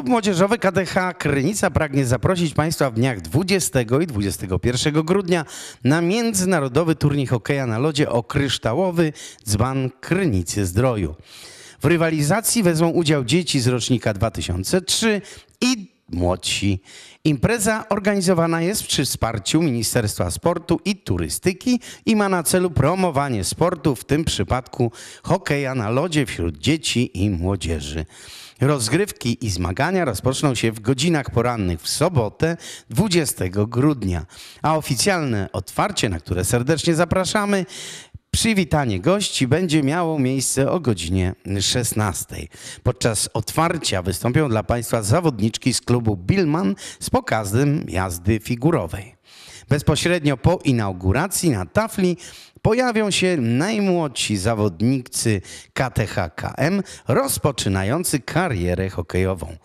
Klub Młodzieżowy KDH Krynica pragnie zaprosić Państwa w dniach 20 i 21 grudnia na międzynarodowy turniej hokeja na lodzie o kryształowy dzban Krynicy Zdroju. W rywalizacji wezmą udział dzieci z rocznika 2003 i młodsi. Impreza organizowana jest przy wsparciu Ministerstwa Sportu i Turystyki i ma na celu promowanie sportu, w tym przypadku hokeja na lodzie wśród dzieci i młodzieży. Rozgrywki i zmagania rozpoczną się w godzinach porannych w sobotę 20 grudnia, a oficjalne otwarcie, na które serdecznie zapraszamy, Przywitanie gości będzie miało miejsce o godzinie 16. Podczas otwarcia wystąpią dla Państwa zawodniczki z klubu Billman z pokazem jazdy figurowej. Bezpośrednio po inauguracji na tafli pojawią się najmłodsi zawodnicy KTHKM rozpoczynający karierę hokejową.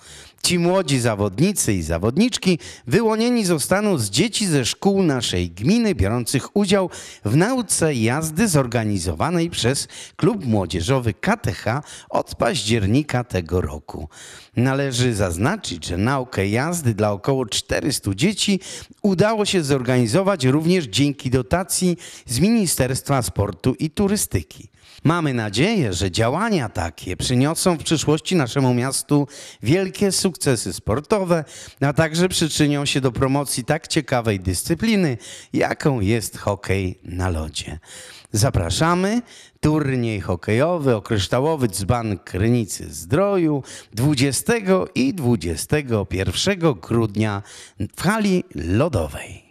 Ci młodzi zawodnicy i zawodniczki wyłonieni zostaną z dzieci ze szkół naszej gminy biorących udział w nauce jazdy zorganizowanej przez Klub Młodzieżowy KTH od października tego roku. Należy zaznaczyć, że naukę jazdy dla około 400 dzieci udało się zorganizować również dzięki dotacji z Ministerstwa Ministerstwa Sportu i Turystyki. Mamy nadzieję, że działania takie przyniosą w przyszłości naszemu miastu wielkie sukcesy sportowe, a także przyczynią się do promocji tak ciekawej dyscypliny, jaką jest hokej na lodzie. Zapraszamy. Turniej hokejowy Okryształowy Dzban Krynicy Zdroju 20 i 21 grudnia w hali lodowej.